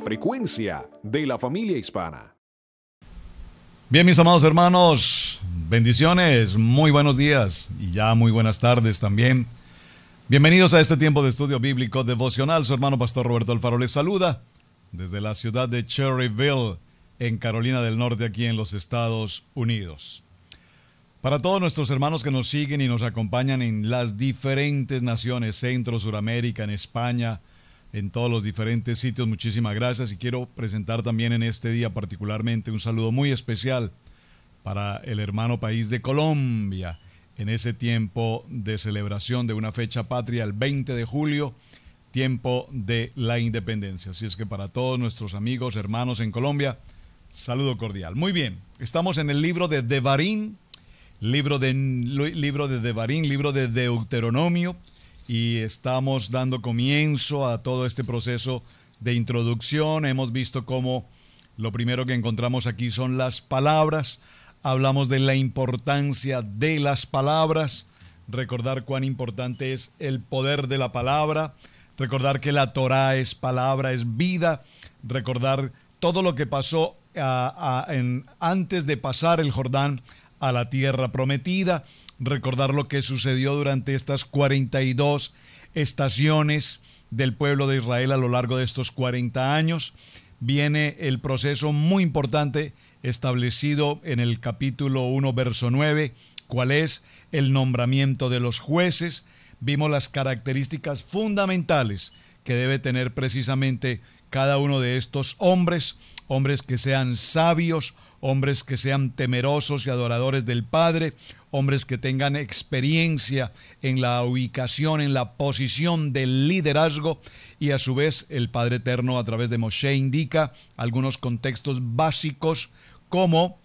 frecuencia de la familia hispana. Bien, mis amados hermanos, bendiciones, muy buenos días y ya muy buenas tardes también. Bienvenidos a este tiempo de estudio bíblico devocional. Su hermano pastor Roberto Alfaro les saluda desde la ciudad de Cherryville, en Carolina del Norte, aquí en los Estados Unidos. Para todos nuestros hermanos que nos siguen y nos acompañan en las diferentes naciones, Centro, Suramérica, en España, en todos los diferentes sitios. Muchísimas gracias y quiero presentar también en este día particularmente un saludo muy especial para el hermano país de Colombia en ese tiempo de celebración de una fecha patria, el 20 de julio, tiempo de la independencia. Así es que para todos nuestros amigos, hermanos en Colombia, saludo cordial. Muy bien, estamos en el libro de Devarín, libro de, libro de libro de Deuteronomio, y estamos dando comienzo a todo este proceso de introducción. Hemos visto cómo lo primero que encontramos aquí son las palabras. Hablamos de la importancia de las palabras, recordar cuán importante es el poder de la palabra, recordar que la Torah es palabra, es vida, recordar todo lo que pasó ah, ah, antes de pasar el Jordán a la tierra prometida recordar lo que sucedió durante estas 42 estaciones del pueblo de Israel a lo largo de estos 40 años. Viene el proceso muy importante establecido en el capítulo 1, verso 9, cuál es el nombramiento de los jueces. Vimos las características fundamentales que debe tener precisamente cada uno de estos hombres hombres que sean sabios, hombres que sean temerosos y adoradores del Padre, hombres que tengan experiencia en la ubicación, en la posición del liderazgo y a su vez el Padre Eterno a través de Moshe indica algunos contextos básicos como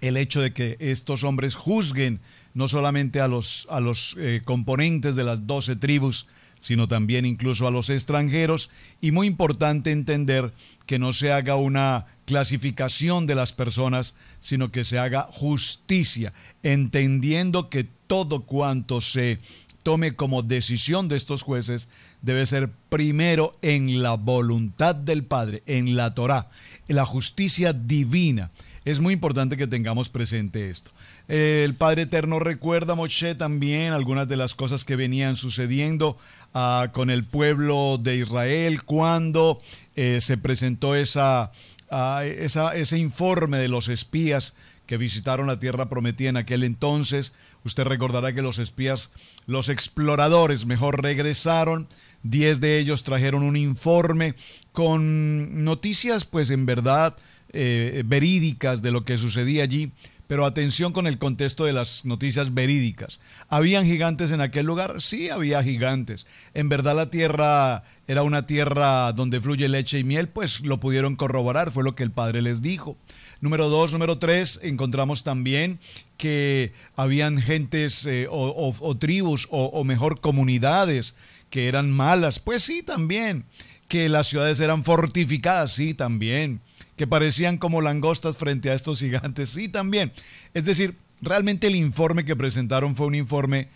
el hecho de que estos hombres juzguen no solamente a los, a los eh, componentes de las doce tribus, sino también incluso a los extranjeros. Y muy importante entender que no se haga una clasificación de las personas, sino que se haga justicia, entendiendo que todo cuanto se tome como decisión de estos jueces debe ser primero en la voluntad del Padre, en la Torá, en la justicia divina. Es muy importante que tengamos presente esto. El Padre Eterno recuerda Moshe también algunas de las cosas que venían sucediendo ah, con el pueblo de Israel cuando eh, se presentó ah, ese informe de los espías que visitaron la tierra prometida en aquel entonces. Usted recordará que los espías, los exploradores mejor, regresaron. Diez de ellos trajeron un informe con noticias, pues en verdad, eh, verídicas de lo que sucedía allí. Pero atención con el contexto de las noticias verídicas. ¿Habían gigantes en aquel lugar? Sí, había gigantes. ¿En verdad la tierra era una tierra donde fluye leche y miel? Pues lo pudieron corroborar, fue lo que el padre les dijo. Número dos, número tres, encontramos también que habían gentes eh, o, tribus o, o mejor comunidades que eran malas. Pues sí, también. Que las ciudades eran fortificadas, sí, también. Que parecían como langostas frente a estos gigantes, sí, también. Es decir, realmente el informe que presentaron fue un informe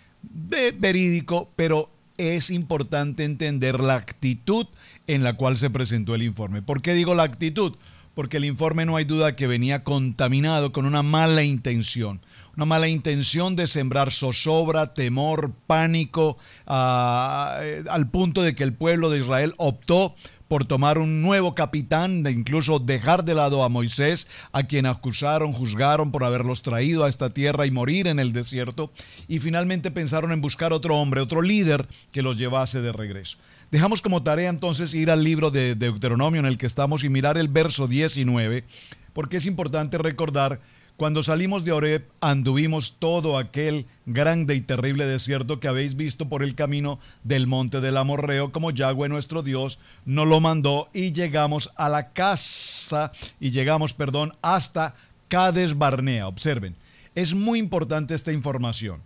verídico, pero es importante entender la actitud en la cual se presentó el informe. ¿Por qué digo la actitud? porque el informe no hay duda que venía contaminado con una mala intención. Una mala intención de sembrar zozobra, temor, pánico, ah, eh, al punto de que el pueblo de Israel optó por tomar un nuevo capitán, de incluso dejar de lado a Moisés, a quien acusaron, juzgaron por haberlos traído a esta tierra y morir en el desierto, y finalmente pensaron en buscar otro hombre, otro líder que los llevase de regreso. Dejamos como tarea entonces ir al libro de Deuteronomio en el que estamos y mirar el verso 19, porque es importante recordar cuando salimos de Oreb, anduvimos todo aquel grande y terrible desierto que habéis visto por el camino del monte del Amorreo, como Yahweh nuestro Dios nos lo mandó, y llegamos a la casa, y llegamos, perdón, hasta Cades Barnea. Observen, es muy importante esta información.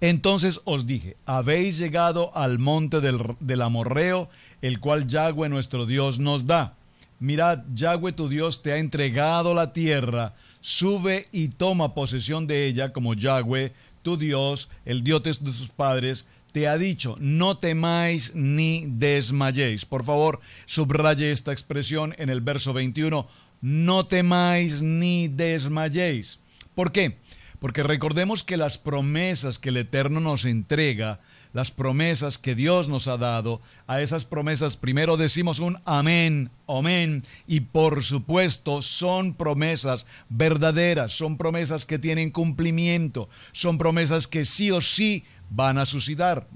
Entonces os dije, habéis llegado al monte del, amorreo, el cual Yahweh nuestro Dios nos da. Mirad, Yahweh tu Dios te ha entregado la tierra, sube y toma posesión de ella, como Yahweh tu Dios, el Dios de sus padres, te ha dicho, no temáis ni desmayéis. Por favor, subraye esta expresión en el verso 21, no temáis ni desmayéis. ¿Por qué? Porque recordemos que las promesas que el Eterno nos entrega, las promesas que Dios nos ha dado, a esas promesas primero decimos un amén, amén. Y por supuesto son promesas verdaderas, son promesas que tienen cumplimiento, son promesas que sí o sí van a suceder.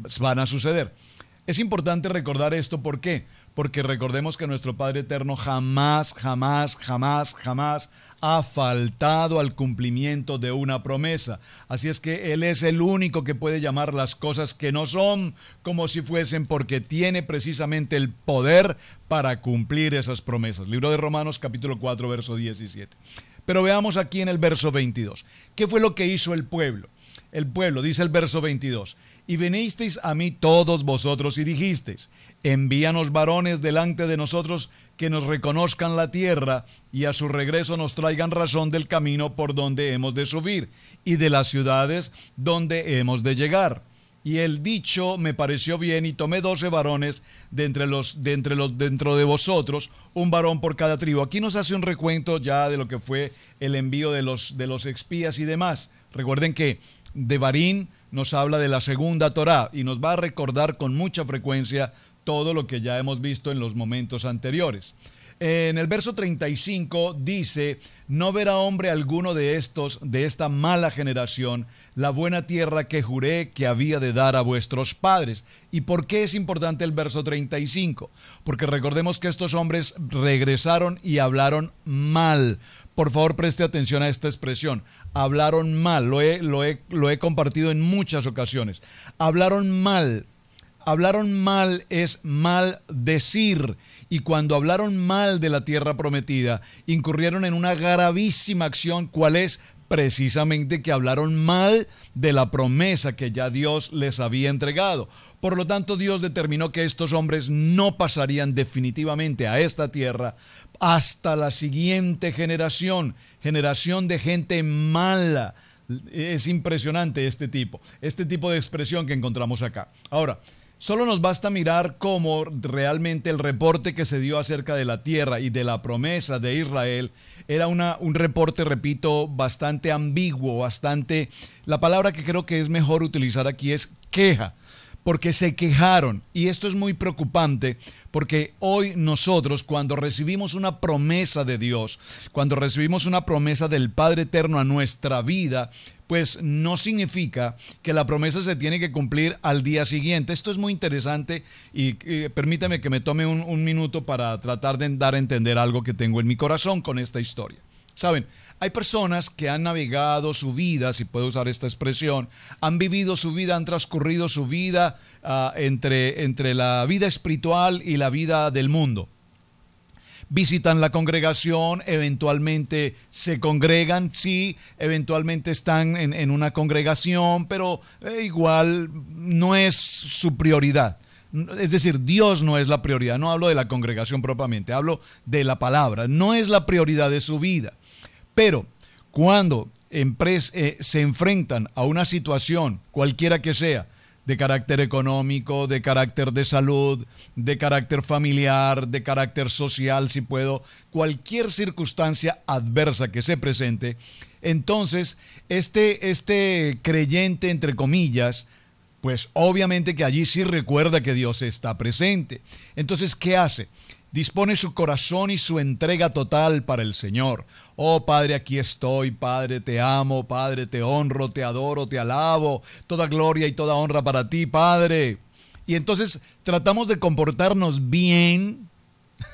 Es importante recordar esto, ¿por qué? Porque porque recordemos que nuestro Padre Eterno jamás, jamás, jamás, jamás ha faltado al cumplimiento de una promesa. Así es que Él es el único que puede llamar las cosas que no son como si fuesen porque tiene precisamente el poder para cumplir esas promesas. Libro de Romanos capítulo 4 verso 17. Pero veamos aquí en el verso 22. ¿Qué fue lo que hizo el pueblo? El pueblo, dice el verso 22, y venisteis a mí todos vosotros y dijisteis, Envíanos varones delante de nosotros que nos reconozcan la tierra y a su regreso nos traigan razón del camino por donde hemos de subir y de las ciudades donde hemos de llegar. Y el dicho me pareció bien y tomé doce varones de entre los, de entre los, dentro de vosotros, un varón por cada tribu. Aquí nos hace un recuento ya de lo que fue el envío de los, de los expías y demás. Recuerden que de Barín nos habla de la segunda Torá y nos va a recordar con mucha frecuencia todo lo que ya hemos visto en los momentos anteriores. En el verso 35 dice, no verá hombre alguno de estos, de esta mala generación, la buena tierra que juré que había de dar a vuestros padres. ¿Y por qué es importante el verso 35? Porque recordemos que estos hombres regresaron y hablaron mal. Por favor, preste atención a esta expresión. Hablaron mal, lo he, lo he, lo he compartido en muchas ocasiones. Hablaron mal, Hablaron mal es mal decir. Y cuando hablaron mal de la tierra prometida, incurrieron en una gravísima acción, cuál es precisamente que hablaron mal de la promesa que ya Dios les había entregado. Por lo tanto, Dios determinó que estos hombres no pasarían definitivamente a esta tierra hasta la siguiente generación, generación de gente mala. Es impresionante este tipo, este tipo de expresión que encontramos acá. Ahora, Solo nos basta mirar cómo realmente el reporte que se dio acerca de la tierra y de la promesa de Israel era una, un reporte, repito, bastante ambiguo, bastante... La palabra que creo que es mejor utilizar aquí es queja, porque se quejaron. Y esto es muy preocupante porque hoy nosotros cuando recibimos una promesa de Dios, cuando recibimos una promesa del Padre Eterno a nuestra vida, pues no significa que la promesa se tiene que cumplir al día siguiente. Esto es muy interesante y, permítame que me tome un, minuto para tratar de dar a entender algo que tengo en mi corazón con esta historia. Saben, hay personas que han navegado su vida, si puedo usar esta expresión, han vivido su vida, han transcurrido su vida ah, entre, entre la vida espiritual y la vida del mundo visitan la congregación, eventualmente se congregan, sí, eventualmente están en, una congregación, pero eh, igual no es su prioridad. Es decir, Dios no es la prioridad, no hablo de la congregación propiamente, hablo de la palabra, no es la prioridad de su vida. Pero cuando eh, se enfrentan a una situación, cualquiera que sea, de carácter económico, de carácter de salud, de carácter familiar, de carácter social, si puedo, cualquier circunstancia adversa que se presente, entonces este, este creyente, entre comillas, pues obviamente que allí sí recuerda que Dios está presente. Entonces, ¿qué hace? dispone su corazón y su entrega total para el Señor. Oh Padre, aquí estoy, Padre, te amo, Padre, te honro, te adoro, te alabo, toda gloria y toda honra para ti, Padre. Y entonces tratamos de comportarnos bien,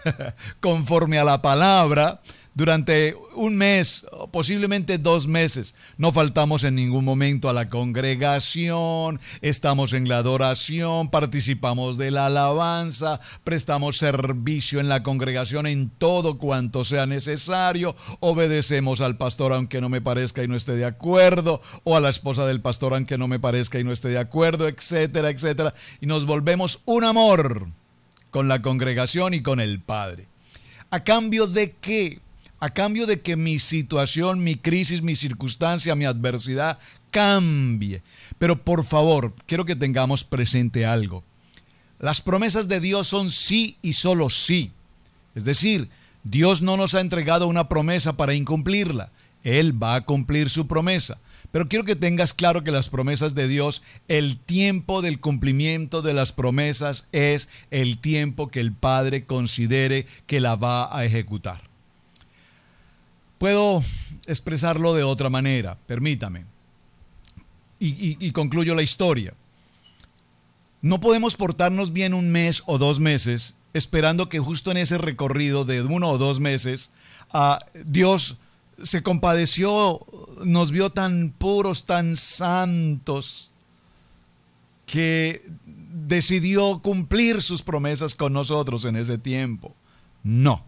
conforme a la palabra, durante un mes, posiblemente dos meses. No faltamos en ningún momento a la congregación, estamos en la adoración, participamos de la alabanza, prestamos servicio en la congregación en todo cuanto sea necesario, obedecemos al pastor aunque no me parezca y no esté de acuerdo, o a la esposa del pastor aunque no me parezca y no esté de acuerdo, etcétera, etcétera. Y nos volvemos un amor con la congregación y con el Padre. ¿A cambio de qué? a cambio de que mi situación, mi crisis, mi circunstancia, mi adversidad cambie. Pero por favor, quiero que tengamos presente algo. Las promesas de Dios son sí y solo sí. Es decir, Dios no nos ha entregado una promesa para incumplirla. Él va a cumplir su promesa. Pero quiero que tengas claro que las promesas de Dios, el tiempo del cumplimiento de las promesas es el tiempo que el Padre considere que la va a ejecutar. Puedo expresarlo de otra manera, permítame. Y, concluyo la historia. No podemos portarnos bien un mes o dos meses esperando que justo en ese recorrido de uno o dos meses ah, Dios se compadeció, nos vio tan puros, tan santos, que decidió cumplir sus promesas con nosotros en ese tiempo. No.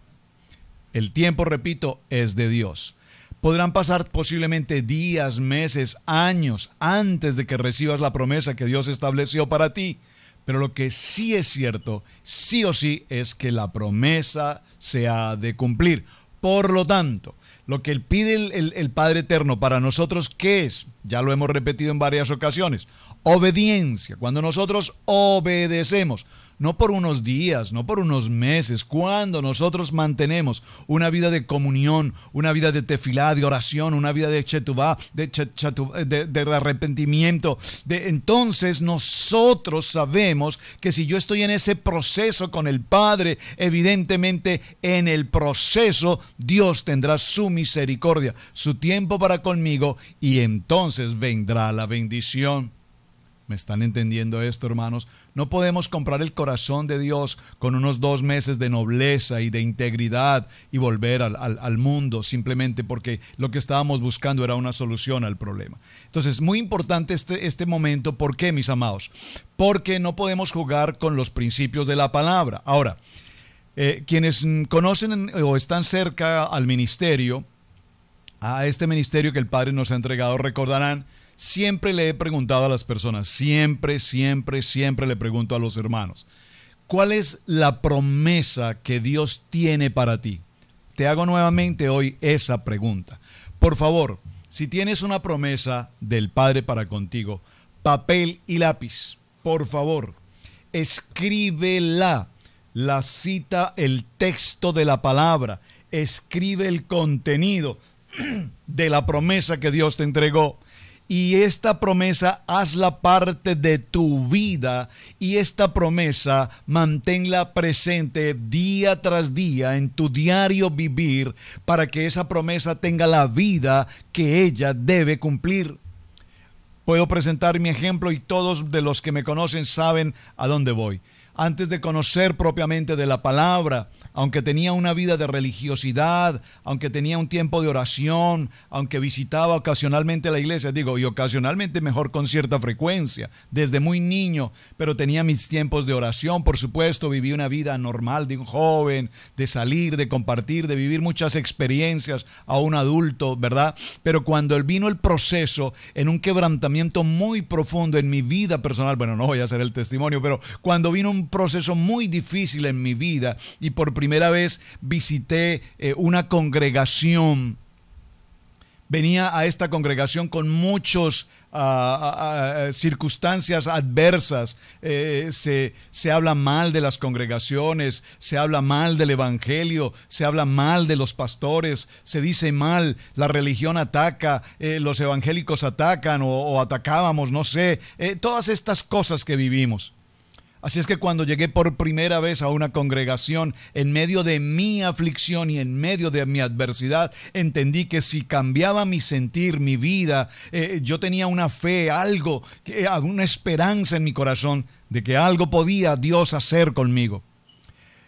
El tiempo, repito, es de Dios. Podrán pasar posiblemente días, meses, años antes de que recibas la promesa que Dios estableció para ti. Pero lo que sí es cierto, sí o sí, es que la promesa se ha de cumplir. Por lo tanto, lo que pide el, Padre Eterno para nosotros, ¿qué es? Ya lo hemos repetido en varias ocasiones. Obediencia. Cuando nosotros obedecemos, no por unos días, no por unos meses. Cuando nosotros mantenemos una vida de comunión, una vida de tefilá, de oración, una vida de chetubá, de, de, de arrepentimiento, de, entonces nosotros sabemos que si yo estoy en ese proceso con el Padre, evidentemente en el proceso Dios tendrá su misericordia, su tiempo para conmigo y entonces vendrá la bendición. ¿Me están entendiendo esto, hermanos? No podemos comprar el corazón de Dios con unos dos meses de nobleza y de integridad y volver al, mundo simplemente porque lo que estábamos buscando era una solución al problema. Entonces, muy importante este, este momento. ¿Por qué, mis amados? Porque no podemos jugar con los principios de la palabra. Ahora, eh, quienes conocen o están cerca al ministerio, a este ministerio que el Padre nos ha entregado, recordarán siempre le he preguntado a las personas, siempre, siempre, siempre le pregunto a los hermanos, ¿cuál es la promesa que Dios tiene para ti? Te hago nuevamente hoy esa pregunta. Por favor, si tienes una promesa del Padre para contigo, papel y lápiz, por favor, escríbela, la cita, el texto de la palabra, escribe el contenido de la promesa que Dios te entregó y esta promesa hazla parte de tu vida y esta promesa manténla presente día tras día en tu diario vivir para que esa promesa tenga la vida que ella debe cumplir. Puedo presentar mi ejemplo y todos de los que me conocen saben a dónde voy antes de conocer propiamente de la palabra, aunque tenía una vida de religiosidad, aunque tenía un tiempo de oración, aunque visitaba ocasionalmente la iglesia, digo, y ocasionalmente mejor con cierta frecuencia, desde muy niño, pero tenía mis tiempos de oración, por supuesto, viví una vida normal de un joven, de salir, de compartir, de vivir muchas experiencias a un adulto, ¿verdad? Pero cuando vino el proceso en un quebrantamiento muy profundo en mi vida personal, bueno, no voy a hacer el testimonio, pero cuando vino un proceso muy difícil en mi vida y por primera vez visité eh, una congregación. Venía a esta congregación con muchos ah, ah, ah, eh, circunstancias adversas. Eh, se, se, habla mal de las congregaciones, se habla mal del Evangelio, se habla mal de los pastores, se dice mal, la religión ataca, los evangélicos atacan o, atacábamos, no sé, todas estas cosas que vivimos. Así es que cuando llegué por primera vez a una congregación, en medio de mi aflicción y en medio de mi adversidad, entendí que si cambiaba mi sentir, mi vida, eh, yo tenía una fe, algo, eh, una esperanza en mi corazón de que algo podía Dios hacer conmigo.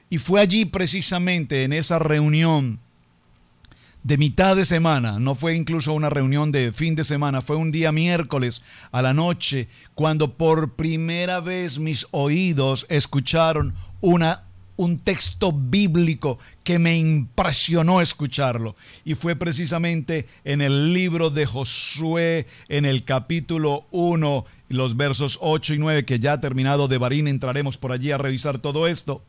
Y fue allí precisamente, en esa reunión, de mitad de semana, no fue incluso una reunión de fin de semana, fue un día miércoles a la noche cuando por primera vez mis oídos escucharon una un texto bíblico que me impresionó escucharlo. Y fue precisamente en el libro de Josué, en el capítulo 1, los versos 8 y 9 que ya ha terminado de Barín, entraremos por allí a revisar todo esto.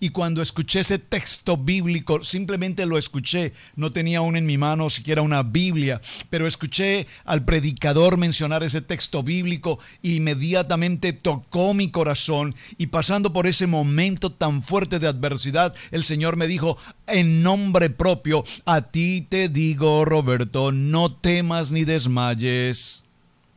Y cuando escuché ese texto bíblico, simplemente lo escuché, no tenía aún en mi mano siquiera una Biblia, pero escuché al predicador mencionar ese texto bíblico inmediatamente tocó mi corazón y pasando por ese momento tan fuerte de adversidad, el Señor me dijo, en nombre propio, a ti te digo, Roberto, no temas ni desmayes.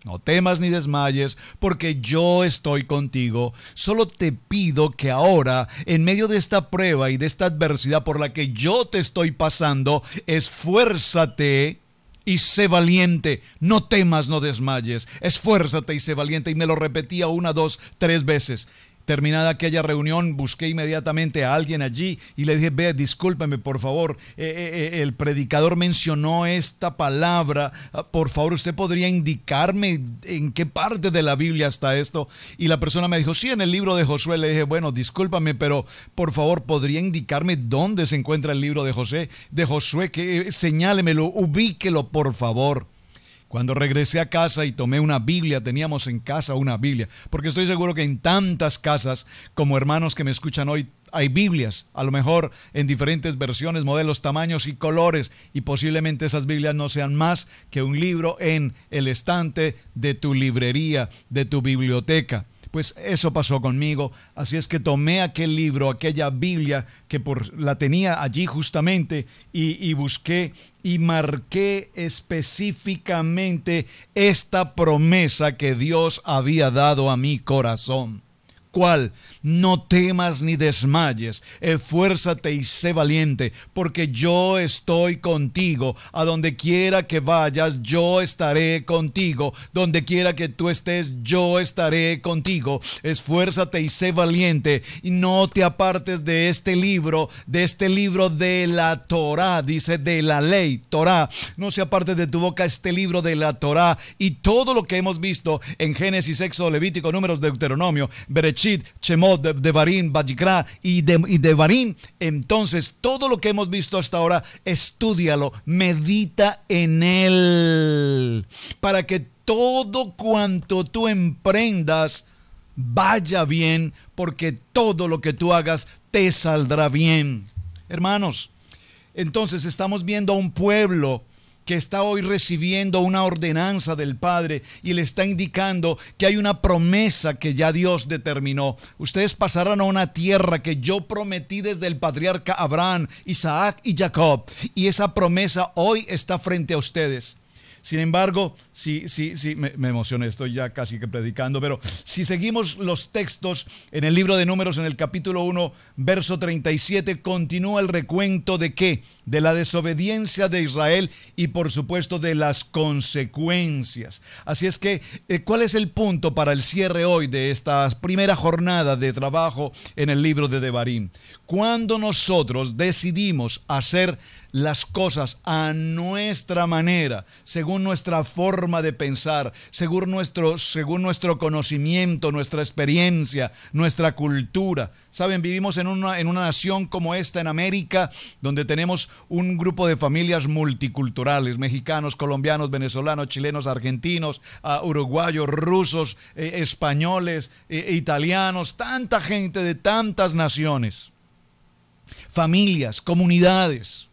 No temas ni desmayes, porque yo estoy contigo. Solo te pido que ahora, en medio de esta prueba y de esta adversidad por la que yo te estoy pasando, esfuérzate y sé valiente. No temas, no desmayes. Esfuérzate y sé valiente. Y me lo repetía una, dos, tres veces. Terminada aquella reunión, busqué inmediatamente a alguien allí y le dije, ve, discúlpeme, por favor, eh, eh, eh, el predicador mencionó esta palabra, ah, por favor, ¿usted podría indicarme en qué parte de la Biblia está esto? Y la persona me dijo, sí, en el libro de Josué. Le dije, bueno, discúlpame, pero por favor, ¿podría indicarme dónde se encuentra el libro de José, de Josué? Que señálemelo, ubíquelo, por favor. Cuando regresé a casa y tomé una Biblia, teníamos en casa una Biblia, porque estoy seguro que en tantas casas como hermanos que me escuchan hoy hay Biblias, a lo mejor en diferentes versiones, modelos, tamaños y colores, y posiblemente esas Biblias no sean más que un libro en el estante de tu librería, de tu biblioteca. Pues eso pasó conmigo. Así es que tomé aquel libro, aquella Biblia que por, la tenía allí justamente y, y busqué y marqué específicamente esta promesa que Dios había dado a mi corazón cual no temas ni desmayes, esfuérzate y sé valiente, porque yo estoy contigo, a donde quiera que vayas, yo estaré contigo, donde quiera que tú estés, yo estaré contigo, esfuérzate y sé valiente, y no te apartes de este libro, de este libro de la Torah, dice de la ley, Torah, no se aparte de tu boca este libro de la Torah y todo lo que hemos visto en Génesis, Sexo, Levítico, Números, Deuteronomio, Berech Bereshit, de Devarim, Bajikra y, de, y Entonces, todo lo que hemos visto hasta ahora, estudialo, medita en él, para que todo cuanto tú emprendas vaya bien, porque todo lo que tú hagas te saldrá bien. Hermanos, entonces estamos viendo a un pueblo que está hoy recibiendo una ordenanza del Padre y le está indicando que hay una promesa que ya Dios determinó. Ustedes pasarán a una tierra que yo prometí desde el patriarca Abraham, Isaac y Jacob. Y esa promesa hoy está frente a ustedes. Sin embargo, sí, sí, sí, me, emocioné, estoy ya casi que predicando, pero si seguimos los textos en el libro de números, en el capítulo 1, verso 37, continúa el recuento de qué? De la desobediencia de Israel y por supuesto de las consecuencias. Así es que, eh, ¿cuál es el punto para el cierre hoy de esta primera jornada de trabajo en el libro de Devarim? Cuando nosotros decidimos hacer las cosas a nuestra manera, según nuestra forma de pensar, según nuestro, según nuestro conocimiento, nuestra experiencia, nuestra cultura. Saben, vivimos en una, en una nación como esta en América, donde tenemos un grupo de familias multiculturales, mexicanos, colombianos, venezolanos, chilenos, argentinos, ah, uruguayos, rusos, eh, españoles, eh, italianos, tanta gente de tantas naciones familias, comunidades.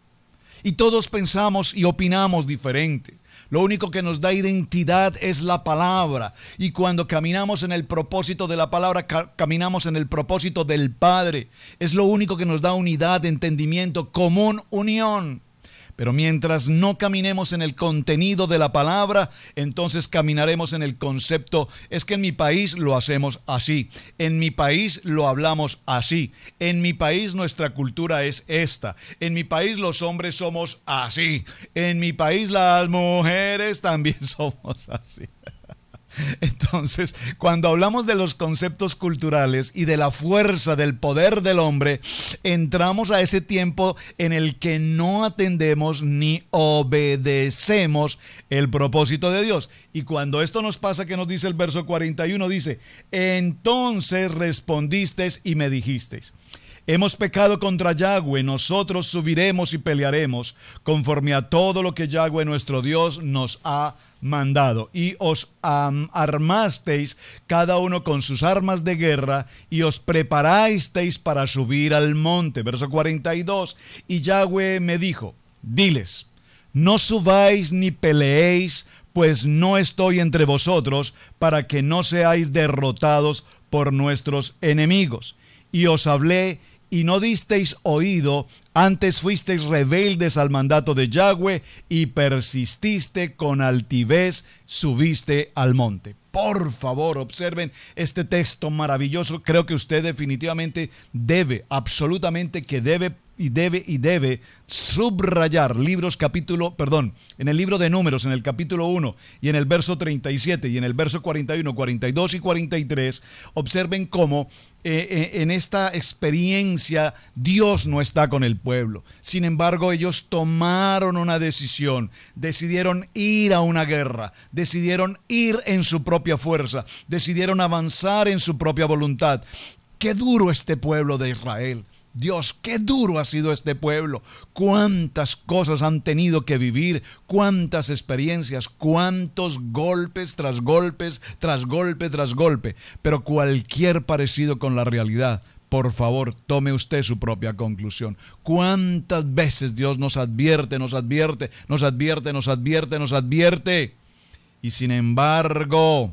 Y todos pensamos y opinamos diferente. Lo único que nos da identidad es la palabra. Y cuando caminamos en el propósito de la palabra, caminamos en el propósito del Padre. Es lo único que nos da unidad, entendimiento, común, unión. Pero mientras no caminemos en el contenido de la palabra, entonces caminaremos en el concepto. Es que en mi país lo hacemos así, en mi país lo hablamos así, en mi país nuestra cultura es esta, en mi país los hombres somos así, en mi país las mujeres también somos así. Entonces, cuando hablamos de los conceptos culturales y de la fuerza del poder del hombre, entramos a ese tiempo en el que no atendemos ni obedecemos el propósito de Dios. Y cuando esto nos pasa, que nos dice el verso 41, dice, entonces respondisteis y me dijisteis. Hemos pecado contra Yahweh, nosotros subiremos y pelearemos conforme a todo lo que Yahweh nuestro Dios nos ha mandado. Y os armasteis cada uno con sus armas de guerra y os preparasteis para subir al monte. Verso 42. Y Yahweh me dijo, diles, no subáis ni peleéis, pues no estoy entre vosotros para que no seáis derrotados por nuestros enemigos y os hablé y no disteis oído, antes fuisteis rebeldes al mandato de Yahweh y persististe con altivez, subiste al monte. Por favor, observen este texto maravilloso. Creo que usted definitivamente debe, absolutamente que debe y debe y debe subrayar libros capítulo, perdón, en el libro de números, en el capítulo 1 y en el verso 37 y en el verso 41, 42 y 43, observen cómo eh, eh, en esta experiencia Dios no está con el pueblo. Sin embargo, ellos tomaron una decisión, decidieron ir a una guerra, decidieron ir en su propia fuerza, decidieron avanzar en su propia voluntad. Qué duro este pueblo de Israel. Dios, qué duro ha sido este pueblo. Cuántas cosas han tenido que vivir, cuántas experiencias, cuántos golpes tras golpes, tras golpe, tras golpe. Pero cualquier parecido con la realidad, por favor, tome usted su propia conclusión. ¿Cuántas veces Dios nos advierte, nos advierte, nos advierte, nos advierte, nos advierte? Y sin embargo,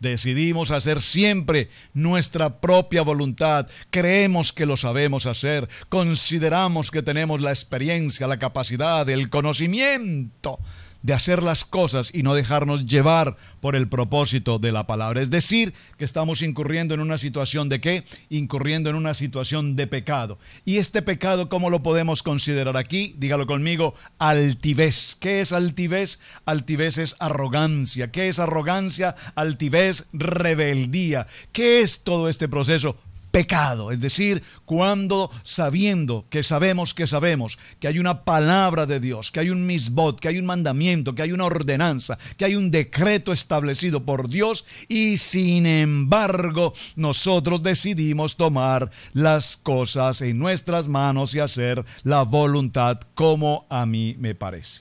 Decidimos hacer siempre nuestra propia voluntad. Creemos que lo sabemos hacer. Consideramos que tenemos la experiencia, la capacidad, el conocimiento de hacer las cosas y no dejarnos llevar por el propósito de la palabra. Es decir, que estamos incurriendo en una situación de qué? Incurriendo en una situación de pecado. ¿Y este pecado cómo lo podemos considerar aquí? Dígalo conmigo, altivez. ¿Qué es altivez? Altivez es arrogancia. ¿Qué es arrogancia? Altivez, rebeldía. ¿Qué es todo este proceso? pecado, es decir, cuando sabiendo que sabemos que sabemos que hay una palabra de Dios, que hay un misbot, que hay un mandamiento, que hay una ordenanza, que hay un decreto establecido por Dios y sin embargo nosotros decidimos tomar las cosas en nuestras manos y hacer la voluntad como a mí me parece.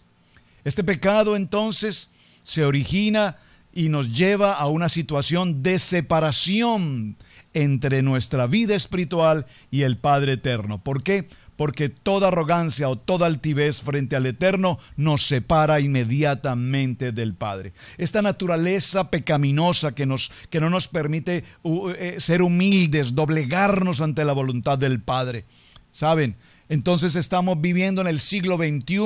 Este pecado entonces se origina y nos lleva a una situación de separación entre nuestra vida espiritual y el Padre Eterno. ¿Por qué? Porque toda arrogancia o toda altivez frente al Eterno nos separa inmediatamente del Padre. Esta naturaleza pecaminosa que, nos, que no nos permite uh, eh, ser humildes, doblegarnos ante la voluntad del Padre. Saben, entonces estamos viviendo en el siglo XXI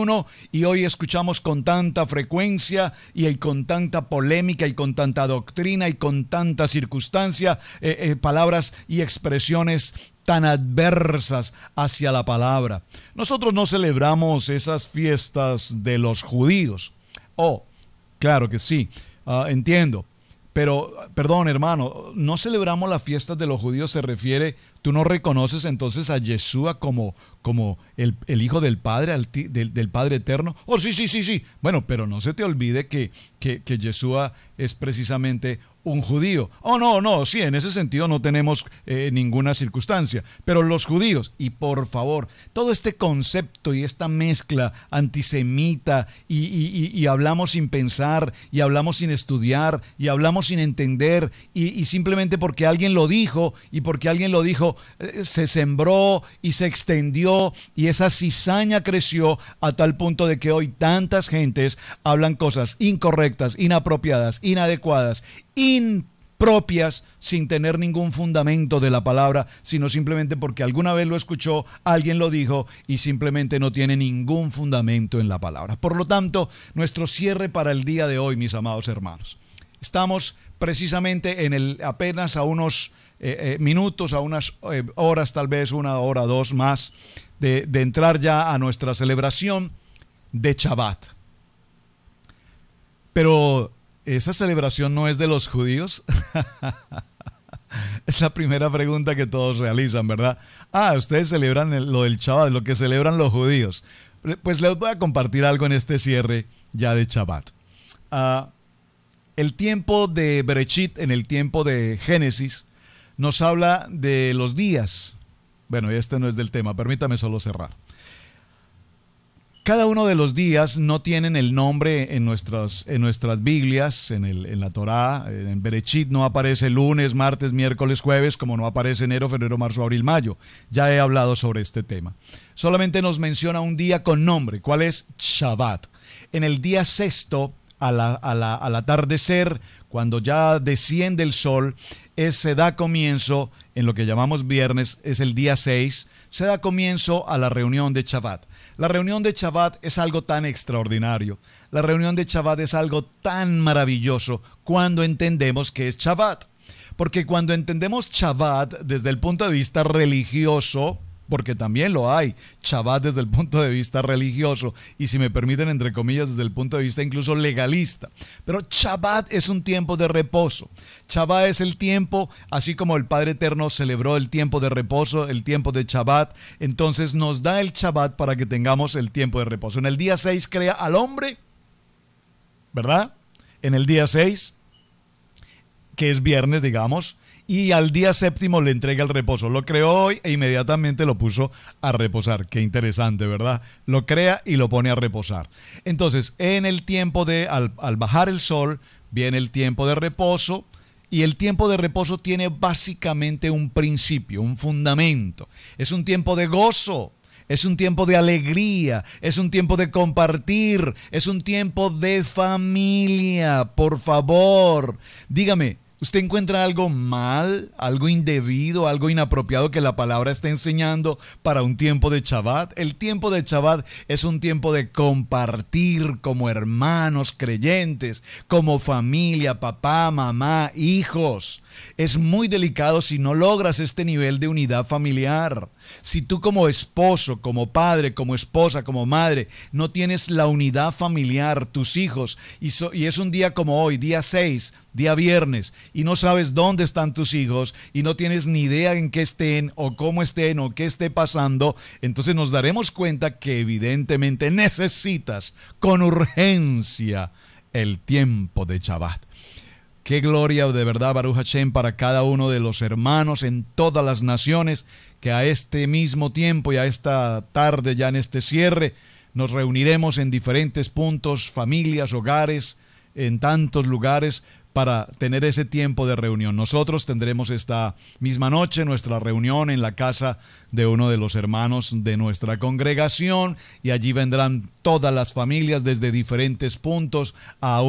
y hoy escuchamos con tanta frecuencia y con tanta polémica y con tanta doctrina y con tanta circunstancia eh, eh, palabras y expresiones tan adversas hacia la palabra. Nosotros no celebramos esas fiestas de los judíos. Oh, claro que sí, ah, entiendo. Pero, perdón hermano, no celebramos las fiestas de los judíos se refiere tú no reconoces entonces a Yeshua como, como el, Hijo del Padre, del, del, Padre Eterno. Oh, sí, sí, sí, sí. Bueno, pero no se te olvide que, que, Yeshua es precisamente un judío. Oh, no, no, sí, en ese sentido no tenemos eh, ninguna circunstancia. Pero los judíos, y por favor, todo este concepto y esta mezcla antisemita y, hablamos sin pensar, y hablamos sin estudiar, y hablamos sin entender, y simplemente porque alguien lo dijo, y porque alguien lo dijo eh, se sembró y se extendió y esa cizaña creció a tal punto de que hoy tantas gentes hablan cosas incorrectas, inapropiadas, inadecuadas, impropias sin tener ningún fundamento de la palabra, sino simplemente porque alguna vez lo escuchó, alguien lo dijo y simplemente no tiene ningún fundamento en la palabra. Por lo tanto, nuestro cierre para el día de hoy, mis amados hermanos. Estamos precisamente en el apenas a unos eh, eh, minutos, a unas eh, horas, tal vez una hora, dos más, de, entrar ya a nuestra celebración de Shabbat. Pero esa celebración no es de los judíos. Es la primera pregunta que todos realizan, ¿verdad? Ah, ustedes celebran lo del Shabbat, lo que celebran los judíos. Pues les voy a compartir algo en este cierre ya de Shabbat. Ah, el tiempo de Berechit, en el tiempo de Génesis, nos habla de los días. Bueno, este no es del tema, permítame solo cerrar. Cada uno de los días no tienen el nombre en nuestras, en nuestras Biblias, en, el, en la Torá, en Berechit no aparece lunes, martes, miércoles, jueves, como no aparece enero, febrero, marzo, abril, mayo. Ya he hablado sobre este tema. Solamente nos menciona un día con nombre, ¿cuál es? Shabbat. En el día sexto, al atardecer, cuando ya desciende el sol, se da comienzo, en lo que llamamos viernes, es el día 6, se da comienzo a la reunión de Shabbat. La reunión de Shabbat es algo tan extraordinario. La reunión de Shabbat es algo tan maravilloso cuando entendemos que es Shabbat. Porque cuando entendemos Shabbat desde el punto de vista religioso, porque también lo hay, Shabbat desde el punto de vista religioso y si me permiten, entre comillas, desde el punto de vista incluso legalista. Pero Shabbat es un tiempo de reposo. Shabbat es el tiempo, así como el Padre Eterno celebró el tiempo de reposo, el tiempo de Shabbat, entonces nos da el Shabbat para que tengamos el tiempo de reposo. En el día 6 crea al hombre, ¿verdad? En el día 6, que es viernes, digamos, y al día séptimo le entrega el reposo. Lo creó hoy e inmediatamente lo puso a reposar. Qué interesante, ¿verdad? Lo crea y lo pone a reposar. Entonces, en el tiempo de, al, bajar el sol, viene el tiempo de reposo. Y el tiempo de reposo tiene básicamente un principio, un fundamento. Es un tiempo de gozo, es un tiempo de alegría, es un tiempo de compartir, es un tiempo de familia, por favor. Dígame, usted encuentra algo mal, algo indebido, algo inapropiado que la palabra está enseñando para un tiempo de Shabbat. El tiempo de Shabbat es un tiempo de compartir como hermanos creyentes, como familia, papá, mamá, hijos. Es muy delicado si no logras este nivel de unidad familiar. Si tú como esposo, como padre, como esposa, como madre, no tienes la unidad familiar, tus hijos, y, y es un día como hoy, día 6, día viernes y no sabes dónde están tus hijos y no tienes ni idea en qué estén o cómo estén o qué esté pasando, entonces nos daremos cuenta que evidentemente necesitas con urgencia el tiempo de Shabbat. Qué gloria de verdad, Baruch Hashem, para cada uno de los hermanos en todas las naciones que a este mismo tiempo y a esta tarde, ya en este cierre, nos reuniremos en diferentes puntos, familias, hogares, en tantos lugares para tener ese tiempo de reunión. Nosotros tendremos esta misma noche nuestra reunión en la casa de uno de los hermanos de nuestra congregación y allí vendrán todas las familias desde diferentes puntos a,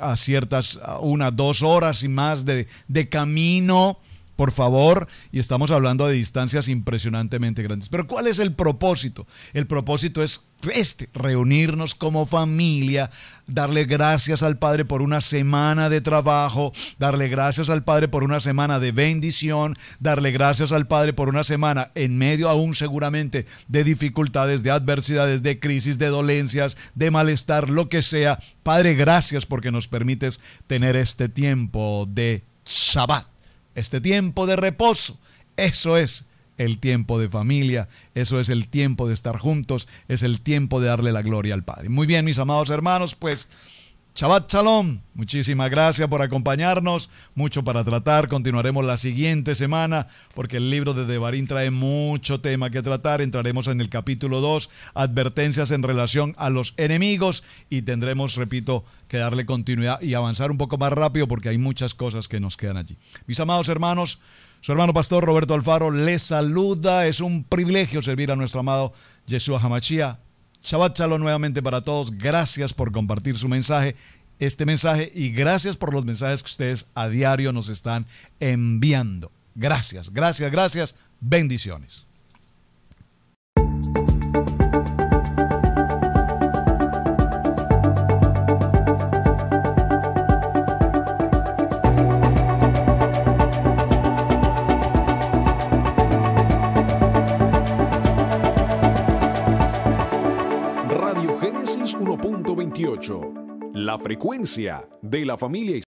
a ciertas, unas una, dos horas y más de, de camino por favor, y estamos hablando de distancias impresionantemente grandes. Pero ¿cuál es el propósito? El propósito es este, reunirnos como familia, darle gracias al Padre por una semana de trabajo, darle gracias al Padre por una semana de bendición, darle gracias al Padre por una semana en medio aún seguramente de dificultades, de adversidades, de crisis, de dolencias, de malestar, lo que sea. Padre, gracias porque nos permites tener este tiempo de Shabbat este tiempo de reposo. Eso es el tiempo de familia, eso es el tiempo de estar juntos, es el tiempo de darle la gloria al Padre. Muy bien, mis amados hermanos, pues Shabbat Shalom. Muchísimas gracias por acompañarnos. Mucho para tratar. Continuaremos la siguiente semana porque el libro de Devarim trae mucho tema que tratar. Entraremos en el capítulo 2, advertencias en relación a los enemigos y tendremos, repito, que darle continuidad y avanzar un poco más rápido porque hay muchas cosas que nos quedan allí. Mis amados hermanos, su hermano pastor Roberto Alfaro les saluda. Es un privilegio servir a nuestro amado Yeshua Hamachía. Shabbat Shalom nuevamente para todos. Gracias por compartir su mensaje, este mensaje, y gracias por los mensajes que ustedes a diario nos están enviando. Gracias, gracias, gracias. Bendiciones. la frecuencia de la familia